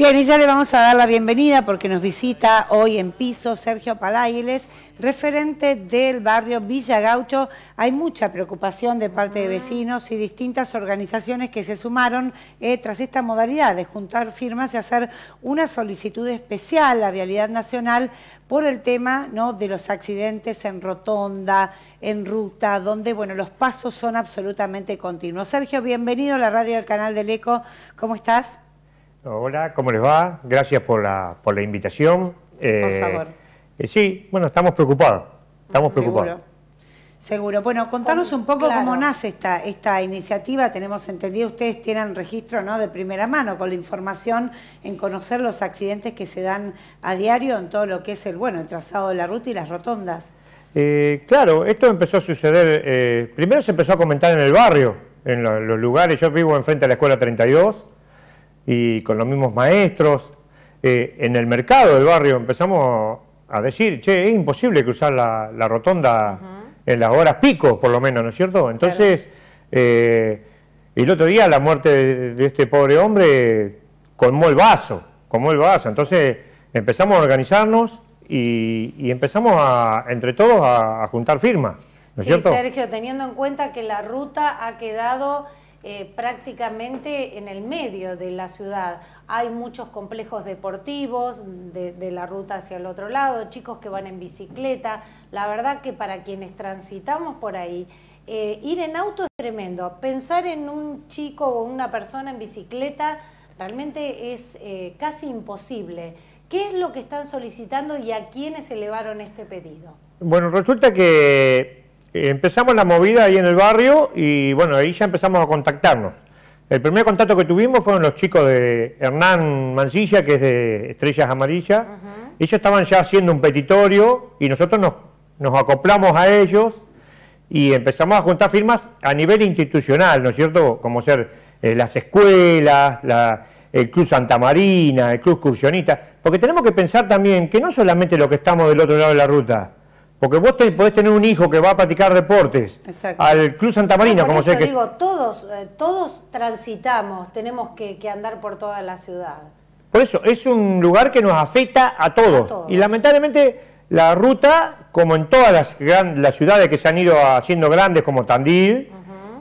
Bien, y ya le vamos a dar la bienvenida porque nos visita hoy en piso Sergio Paláiles, referente del barrio Villa Gaucho. Hay mucha preocupación de parte de ah. vecinos y distintas organizaciones que se sumaron eh, tras esta modalidad de juntar firmas y hacer una solicitud especial a Vialidad Nacional por el tema ¿no? de los accidentes en rotonda, en ruta, donde bueno, los pasos son absolutamente continuos. Sergio, bienvenido a la radio del canal del ECO. ¿Cómo estás? Hola, ¿cómo les va? Gracias por la, por la invitación. por eh, favor. Eh, sí, bueno, estamos preocupados. Estamos preocupados. Seguro. Seguro. Bueno, contanos un poco cómo nace esta, esta iniciativa. Tenemos entendido, ustedes tienen registro ¿no? de primera mano con la información en conocer los accidentes que se dan a diario en todo lo que es el, bueno, el trazado de la ruta y las rotondas. Eh, claro, esto empezó a suceder, primero se empezó a comentar en el barrio, en los lugares, yo vivo enfrente a la escuela 32, y con los mismos maestros. Eh, en el mercado del barrio empezamos a decir, che, es imposible cruzar la, la rotonda en las horas pico, por lo menos, ¿no es cierto? Entonces, eh, el otro día la muerte de, este pobre hombre colmó el vaso, como el vaso. Entonces empezamos a organizarnos y, empezamos a, entre todos a, juntar firmas. sí, Sergio, teniendo en cuenta que la ruta ha quedado eh, prácticamente en el medio de la ciudad. Hay muchos complejos deportivos de, la ruta hacia el otro lado, chicos que van en bicicleta. La verdad que para quienes transitamos por ahí, eh, ir en auto es tremendo. Pensar en un chico o una persona en bicicleta realmente es eh, casi imposible. ¿Qué es lo que están solicitando y a quiénes elevaron este pedido? Bueno, resulta que empezamos la movida ahí en el barrio y bueno, ahí ya empezamos a contactarnos. El primer contacto que tuvimos fueron los chicos de Hernán Mancilla, que es de Estrellas Amarillas. Ellos estaban ya haciendo un petitorio y nosotros nos, acoplamos a ellos y empezamos a juntar firmas a nivel institucional, ¿no es cierto? Como ser eh, las escuelas, el Club Santa Marina, el Club Excursionista. Porque tenemos que pensar también que no solamente lo que estamos del otro lado de la ruta, porque vos podés tener un hijo que va a practicar deportes al Club Santa Marina, como Yo digo, todos, eh, todos transitamos, tenemos que, andar por toda la ciudad. Por eso, es un lugar que nos afecta a todos. Y lamentablemente la ruta, como en todas las, ciudades que se han ido haciendo grandes, como Tandil,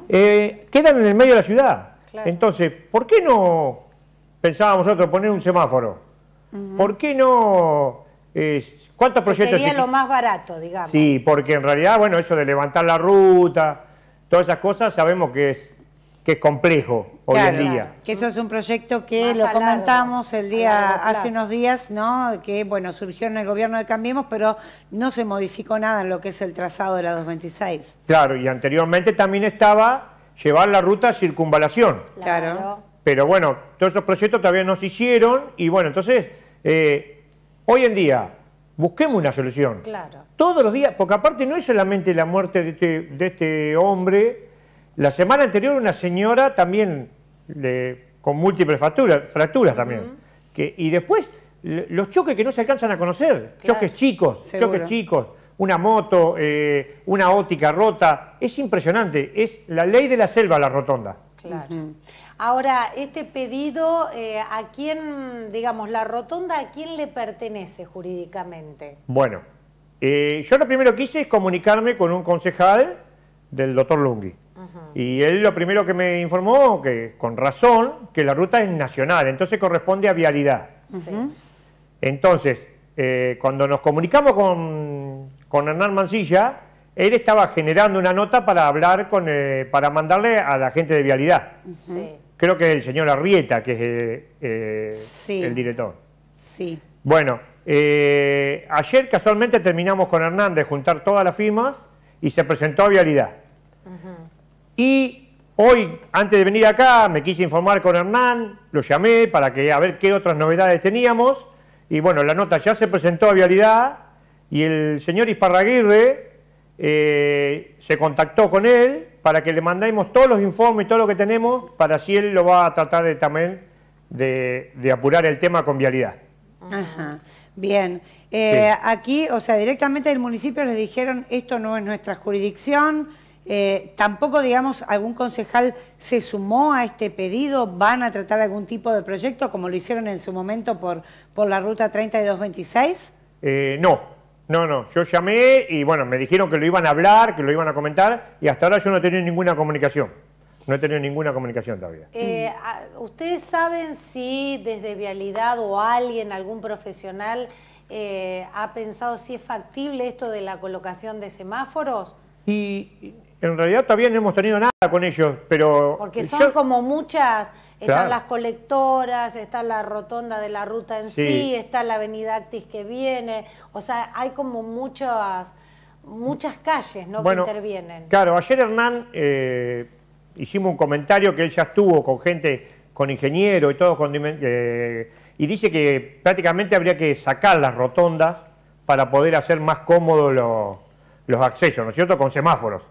eh, quedan en el medio de la ciudad. Entonces, ¿por qué no pensábamos nosotros poner un semáforo? ¿Por qué no... Eh, ¿Cuántos proyectos? sería lo más barato, digamos. Sí, porque en realidad, bueno, eso de levantar la ruta, todas esas cosas, sabemos que es, que es complejo hoy en día. Que eso es un proyecto que lo comentamos el día hace unos días, ¿no? Que bueno, surgió en el gobierno de Cambiemos, pero no se modificó nada en lo que es el trazado de la 226. Claro, y anteriormente también estaba llevar la ruta a circunvalación. Claro. Pero bueno, todos esos proyectos todavía no se hicieron y bueno, entonces, eh, hoy en día busquemos una solución. Claro. Todos los días, porque aparte no es solamente la muerte de este, este hombre. La semana anterior una señora también con múltiples fracturas, fracturas también. y después los choques que no se alcanzan a conocer, choques chicos, choques chicos, una moto, eh, una óptica rota. Es impresionante, es la ley de la selva la rotonda. Claro. Ahora, este pedido, eh, ¿a quién, digamos, la rotonda, a quién le pertenece jurídicamente? Bueno, eh, yo lo primero que hice es comunicarme con un concejal del doctor Lungui. Y él lo primero que me informó, que con razón, que la ruta es nacional, entonces corresponde a vialidad. Entonces, eh, cuando nos comunicamos con, Hernán Mancilla, él estaba generando una nota para hablar con, para mandarle a la gente de vialidad. sí creo que el señor Arrieta, que es eh, eh, el director. Sí. Bueno, eh, ayer casualmente terminamos con Hernández juntar todas las firmas y se presentó a Vialidad. Y hoy, antes de venir acá, me quise informar con Hernán, lo llamé para que a ver qué otras novedades teníamos. Y bueno, la nota ya se presentó a Vialidad y el señor Isparraguirre se contactó con él para que le mandemos todos los informes, y todo lo que tenemos, para si él lo va a tratar de, también de, apurar el tema con vialidad. Ajá, bien. Eh, aquí, o sea, directamente del municipio les dijeron esto no es nuestra jurisdicción, eh, tampoco, digamos, algún concejal se sumó a este pedido, van a tratar algún tipo de proyecto como lo hicieron en su momento por, por la ruta 3226? Eh, no, no, no, yo llamé y bueno, me dijeron que lo iban a hablar, que lo iban a comentar y hasta ahora yo no he tenido ninguna comunicación. No he tenido ninguna comunicación todavía. Eh, ¿Ustedes saben si desde Vialidad o alguien, algún profesional, eh, ha pensado si es factible esto de la colocación de semáforos? Y en realidad todavía no hemos tenido nada con ellos, pero... Porque son como muchas están las colectoras, está la rotonda de la ruta en sí. está la avenida Actis que viene. O sea, hay como muchas, muchas calles ¿no? que intervienen. Claro, ayer Hernán eh, hicimos un comentario que él ya estuvo con gente, con ingeniero y todo, con, eh, y dice que prácticamente habría que sacar las rotondas para poder hacer más cómodos los accesos, ¿no es cierto?, con semáforos.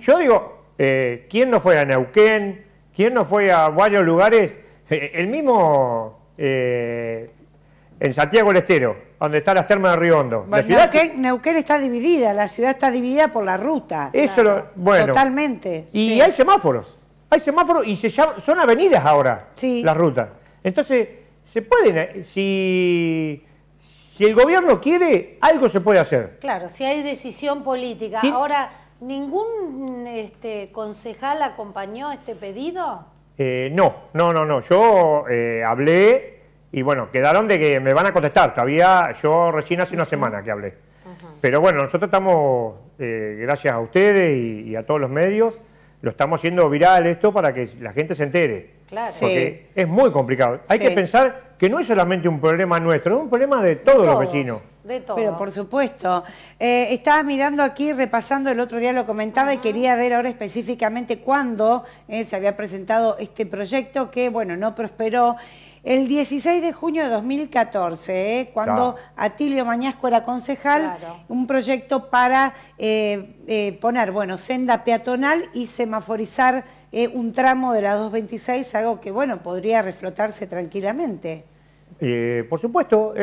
Yo digo, eh, ¿quién no fue a Neuquén? ¿Quién no fue a varios lugares? Eh, eh, el mismo eh, en Santiago del Estero, donde está las termas de Río Hondo. Neuquén, está dividida, la ciudad está dividida por la ruta. Eso, bueno. Totalmente. Y hay semáforos, hay semáforos y se llaman, son avenidas ahora sí. las rutas. Entonces, se pueden, si, si el gobierno quiere, algo se puede hacer. Claro, si hay decisión política. Ahora... ¿Ningún este, concejal acompañó este pedido? Eh, no, no, no, no. Yo eh, hablé y bueno, quedaron de que me van a contestar. Todavía yo recién hace una semana que hablé. Pero bueno, nosotros estamos, eh, gracias a ustedes y, a todos los medios, lo estamos haciendo viral esto para que la gente se entere. Claro. Porque es muy complicado. Hay que pensar que no es solamente un problema nuestro, es un problema de todos. los vecinos. De todo. Pero por supuesto. Eh, estaba mirando aquí, repasando, el otro día lo comentaba y quería ver ahora específicamente cuándo eh, se había presentado este proyecto que, bueno, no prosperó. El 16 de junio de 2014, eh, cuando Atilio Mañasco era concejal, un proyecto para poner, bueno, senda peatonal y semaforizar un tramo de la 226, algo que, bueno, podría reflotarse tranquilamente. por supuesto.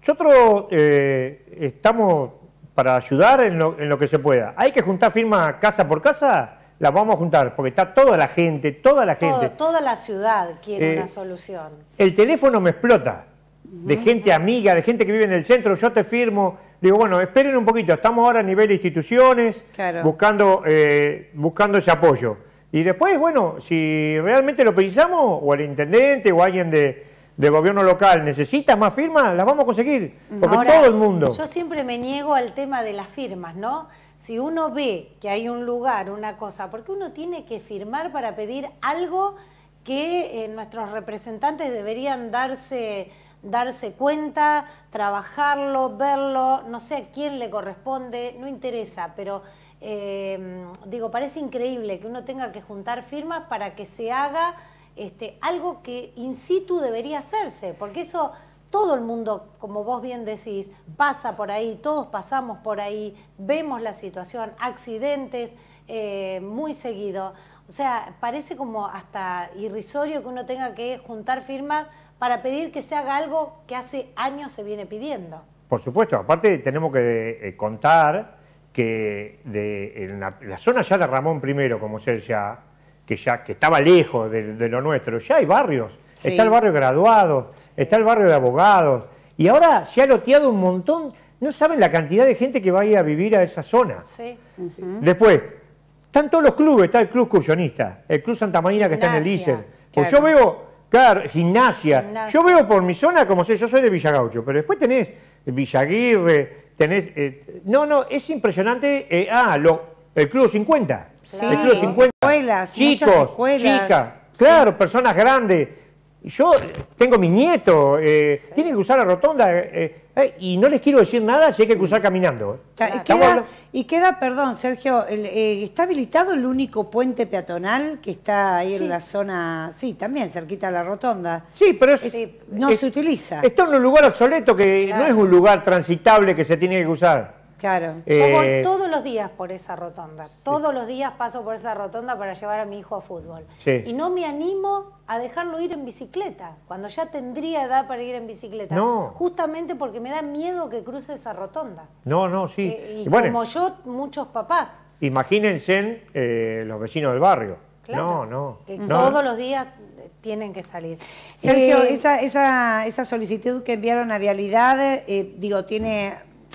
Nosotros eh, estamos para ayudar en lo, que se pueda. Hay que juntar firmas casa por casa, las vamos a juntar, porque está toda la gente, toda la gente. toda la ciudad quiere eh, una solución. El teléfono me explota, de gente amiga, de gente que vive en el centro, yo te firmo. Digo, bueno, esperen un poquito, estamos ahora a nivel de instituciones, buscando, eh, buscando ese apoyo. Y después, bueno, si realmente lo precisamos, o el intendente, o alguien de, de gobierno local necesita más firmas, las vamos a conseguir, porque todo el mundo... Yo siempre me niego al tema de las firmas, ¿no? Si uno ve que hay un lugar, una cosa, ¿por qué uno tiene que firmar para pedir algo que eh, nuestros representantes deberían darse, darse cuenta, trabajarlo, verlo, no sé a quién le corresponde, no interesa, pero eh, digo, parece increíble que uno tenga que juntar firmas para que se haga este, algo que in situ debería hacerse, porque eso todo el mundo, como vos bien decís, pasa por ahí, todos pasamos por ahí, vemos la situación, accidentes eh, muy seguido. O sea, parece como hasta irrisorio que uno tenga que juntar firmas para pedir que se haga algo que hace años se viene pidiendo. Por supuesto, aparte tenemos que eh, contar que de, en la, zona ya de Ramón I, como se ya, que ya que estaba lejos de, lo nuestro, ya hay barrios. Está el barrio graduado, está el barrio de abogados, y ahora se ha loteado un montón, no saben la cantidad de gente que va a ir a vivir a esa zona. Después, están todos los clubes, está el Club Excursionista, el Club Santa Marina que está en el ice Pues yo veo, claro, gimnasia. Yo veo por mi zona, como sé, yo soy de Villagaucho, pero después tenés Villaguirre, tenés... Eh, no, no, es impresionante. Eh, ah, lo, el Club 50. 50. Escuelas, chicos, chicas, claro, personas grandes. Yo tengo mi nieto, eh, tiene que usar la rotonda eh, eh, y no les quiero decir nada si hay que cruzar caminando. y queda, perdón, Sergio, está habilitado el único puente peatonal que está ahí en la zona, sí, también cerquita a la rotonda. Sí, pero es, no se utiliza. Está en un lugar obsoleto que no es un lugar transitable que se tiene que usar. Claro. Eh, yo voy todos los días por esa rotonda. Todos los días paso por esa rotonda para llevar a mi hijo a fútbol. Y no me animo a dejarlo ir en bicicleta, cuando ya tendría edad para ir en bicicleta. No. Justamente porque me da miedo que cruce esa rotonda. No, no, sí. Eh, y, como yo, muchos papás. Imagínense eh, los vecinos del barrio. Claro, no, no. Que todos los días tienen que salir. Sergio, esa, esa, esa, solicitud que enviaron a Vialidad, digo, tiene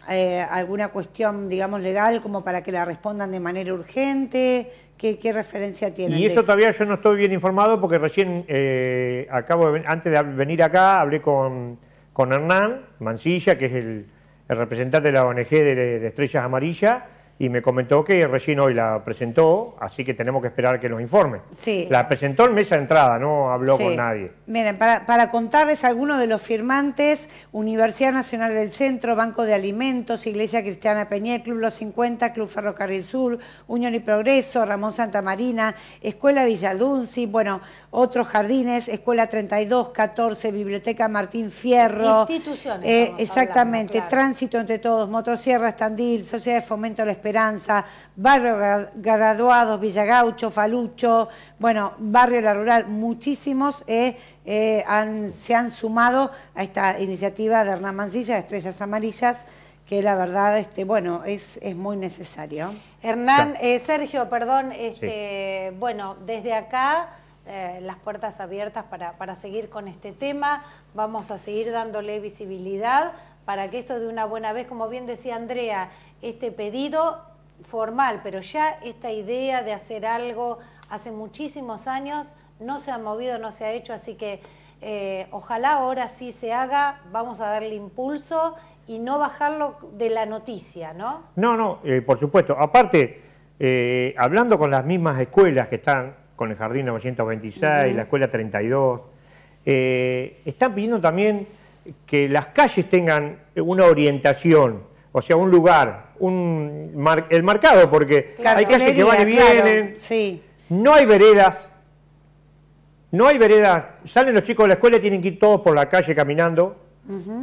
eh, alguna cuestión, digamos, legal como para que la respondan de manera urgente? ¿Qué, referencia tiene Y eso, todavía yo no estoy bien informado porque recién, eh, acabo antes de venir acá, hablé con, con Hernán Mancilla, que es el, representante de la ONG de Estrellas Amarillas, y me comentó que recién hoy la presentó, así que tenemos que esperar que nos informe. Sí. La presentó en mesa de entrada, no habló con nadie. Miren, para, contarles algunos de los firmantes, Universidad Nacional del Centro, Banco de Alimentos, Iglesia Cristiana Peñé, Club Los 50, Club Ferrocarril Sur, Unión y Progreso, Ramón Santa Marina, Escuela Villadunci, bueno, otros jardines, Escuela 32, 14, Biblioteca Martín Fierro. Instituciones. Eh, exactamente, Tránsito entre todos, Motosierra, Estandil, Sociedad de Fomento de la Esperanza, Barrio Graduados, Villagaucho, Falucho, bueno, Barrio La Rural, muchísimos eh, eh, se han sumado a esta iniciativa de Hernán Mancilla, Estrellas Amarillas, que la verdad, este, bueno, es, muy necesario. Hernán, eh, Sergio, perdón, este, bueno, desde acá... las puertas abiertas para, seguir con este tema. Vamos a seguir dándole visibilidad, para que esto de una buena vez, como bien decía Andrea, este pedido formal, pero ya esta idea de hacer algo hace muchísimos años no se ha movido, no se ha hecho, así que eh, ojalá ahora sí se haga, vamos a darle impulso y no bajarlo de la noticia, ¿no? No, no, eh, por supuesto. Aparte, eh, hablando con las mismas escuelas que están, con el Jardín 926, la Escuela 32, están pidiendo también que las calles tengan una orientación, o sea, un lugar, un el marcado, porque hay calles que van y vienen, no hay veredas, no hay veredas, salen los chicos de la escuela y tienen que ir todos por la calle caminando,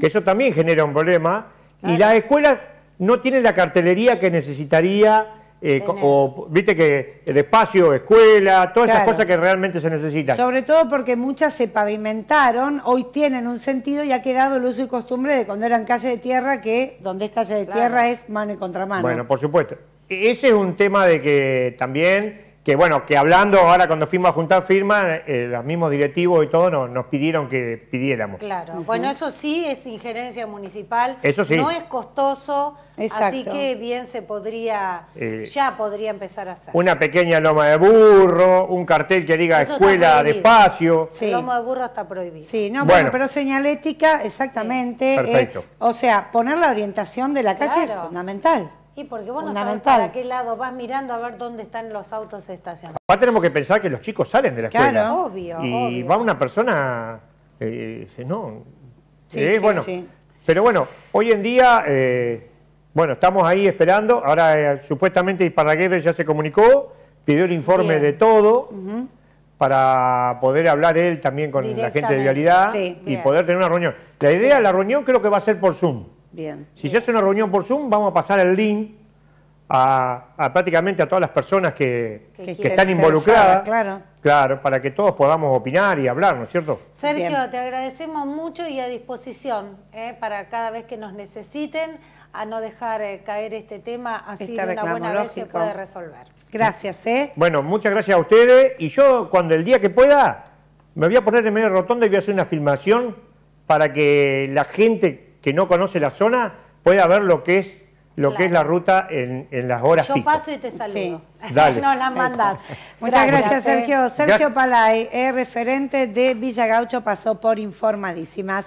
que eso también genera un problema, y las escuelas no tienen la cartelería que necesitaría eh, o viste que el espacio, escuela, todas esas cosas que realmente se necesitan. Sobre todo porque muchas se pavimentaron, hoy tienen un sentido y ha quedado el uso y costumbre de cuando eran calle de tierra, que donde es calle de tierra es mano y contramano. Bueno, por supuesto. E-, ese es un tema de que también que bueno, que hablando ahora cuando fuimos a juntar firma, eh, los mismos directivos y todo nos, pidieron que pidiéramos. Claro, bueno, eso sí es injerencia municipal, eso sí. no es costoso, así que bien se podría, eh, ya podría empezar a hacer. Una pequeña loma de burro, un cartel que diga escuela de espacio. Sí. Loma de burro está prohibido. Sí, no, bueno, pero señalética, exactamente. Perfecto. Eh, o sea, poner la orientación de la calle es fundamental. Y porque vos no sabés para qué lado vas mirando a ver dónde están los autos estacionados. Aparte tenemos que pensar que los chicos salen de la escuela. Claro, obvio. Y va una persona, eh, no, sí, eh, bueno. Pero bueno, hoy en día, eh, bueno, estamos ahí esperando. Ahora supuestamente Iparraguirre ya se comunicó, pidió el informe de todo. para poder hablar él también con la gente de Vialidad y poder tener una reunión. La idea de la reunión creo que va a ser por Zoom. Bien. Si ya se hace una reunión por Zoom, vamos a pasar el link a, prácticamente a todas las personas que, están involucradas. Claro. Claro, para que todos podamos opinar y hablar, ¿no es cierto? Sergio, te agradecemos mucho y a disposición ¿eh? para cada vez que nos necesiten a no dejar eh, caer este tema así este de una buena vez se puede resolver. Gracias, ¿eh? Bueno, muchas gracias a ustedes y yo cuando el día que pueda me voy a poner en medio rotonda y voy a hacer una filmación para que la gente que no conoce la zona pueda ver lo que es lo que es la ruta en, las horas Yo paso y te saludo. Dale. no la mandas. Muchas gracias, eh. Sergio. Sergio Palay, es eh, referente de Villa Gaucho, pasó por Informadísimas.